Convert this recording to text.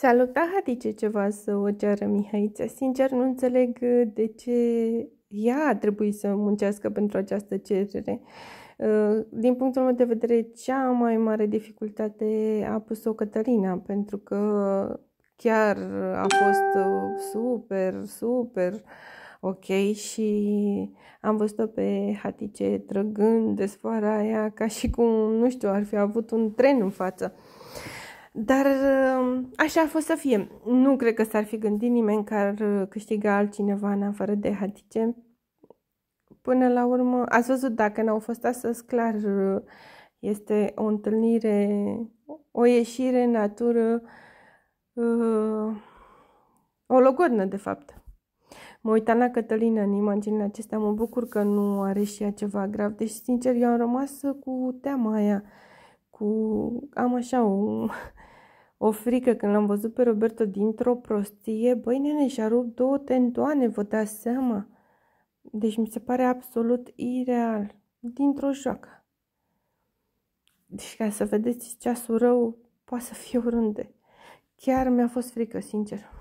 Saluta, Hatice, ceva să o ceară Mihaița Sincer, nu înțeleg uh, de ce ea a trebuit să muncească pentru această cerere. Uh, din punctul meu de vedere, cea mai mare dificultate a pus-o Cătălina, pentru că chiar a fost uh, super, super ok și am văzut-o pe Hatice trăgând de sfoara aia ca și cum, nu știu, ar fi avut un tren în față. Uh, dar uh, așa a fost să fie. Nu cred că s-ar fi gândit nimeni că ar uh, câștiga altcineva în afară de Hatice. Până la urmă, ați văzut, dacă n-au fost astăzi, clar, uh, este o întâlnire, o ieșire în natură, o logodnă, de fapt. Mă uitam la Cătălină în imaginile acestea, mă bucur că nu are și ea ceva grav. Deci, sincer, eu am rămas cu teama aia, cu... am așa o o frică când l-am văzut pe Roberto dintr-o prostie, băi nene, și-a rupt două tentoane, vă dați seama. Deci mi se pare absolut ireal, dintr-o joacă. Deci ca să vedeți ceasul rău poate să fie oriunde. Chiar mi-a fost frică, sincer.